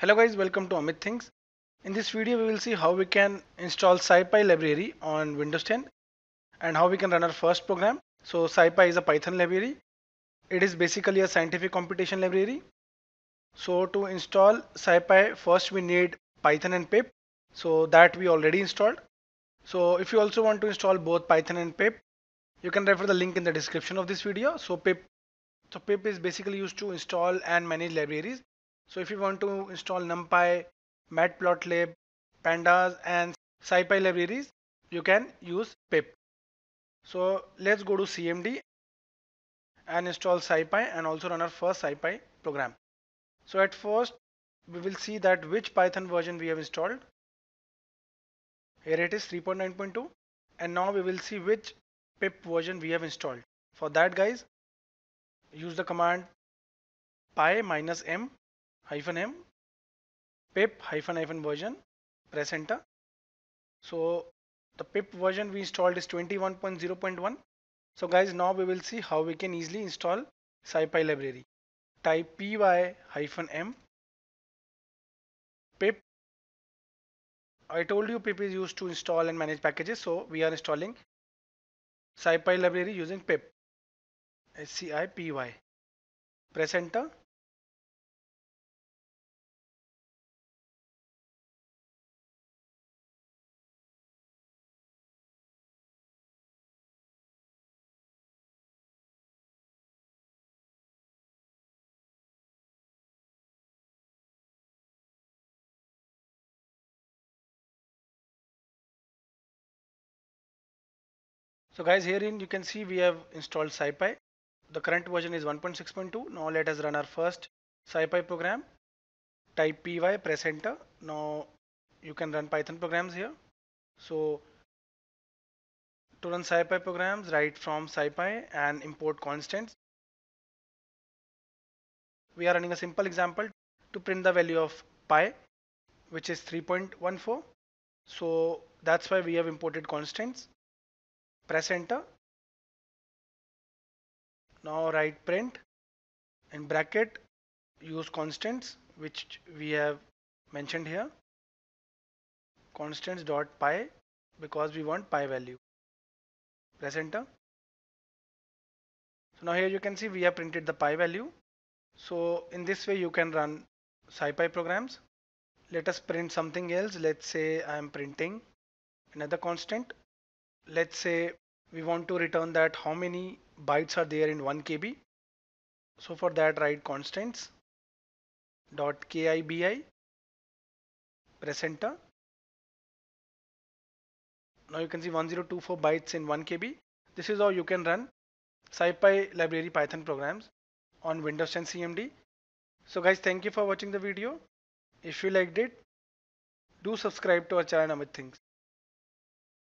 Hello guys, welcome to Amit Things. In this video we will see how we can install SciPy library on Windows 10 and how we can run our first program. So SciPy is a Python library. It is basically a scientific computation library. So to install SciPy first we need Python and pip. So that we already installed. So if you also want to install both Python and pip you can refer the link in the description of this video. So pip so pip is basically used to install and manage libraries so if you want to install NumPy, Matplotlib, Pandas and SciPy libraries, you can use pip. So let's go to CMD and install SciPy and also run our first SciPy program. So at first we will see that which Python version we have installed. Here it is 3.9.2 and now we will see which pip version we have installed. For that guys use the command pi minus m hyphen m pip hyphen hyphen version press enter so the pip version we installed is 21.0.1 so guys now we will see how we can easily install scipy library type py hyphen m pip I told you pip is used to install and manage packages so we are installing scipy library using pip scipy press enter So guys herein you can see we have installed SciPy. The current version is 1.6.2. Now let us run our first SciPy program. Type py, press enter. Now you can run Python programs here. So to run SciPy programs, write from SciPy and import constants. We are running a simple example to print the value of pi, which is 3.14. So that's why we have imported constants press enter now write print in bracket use constants which we have mentioned here constants dot pi because we want pi value press enter so now here you can see we have printed the pi value so in this way you can run scipy programs let us print something else let's say I am printing another constant let's say we want to return that how many bytes are there in 1 KB. So for that write constants dot KIBI press enter. Now you can see 1024 bytes in 1 KB. This is how you can run SciPy library Python programs on Windows 10 CMD. So guys thank you for watching the video. If you liked it do subscribe to our channel Amit Things.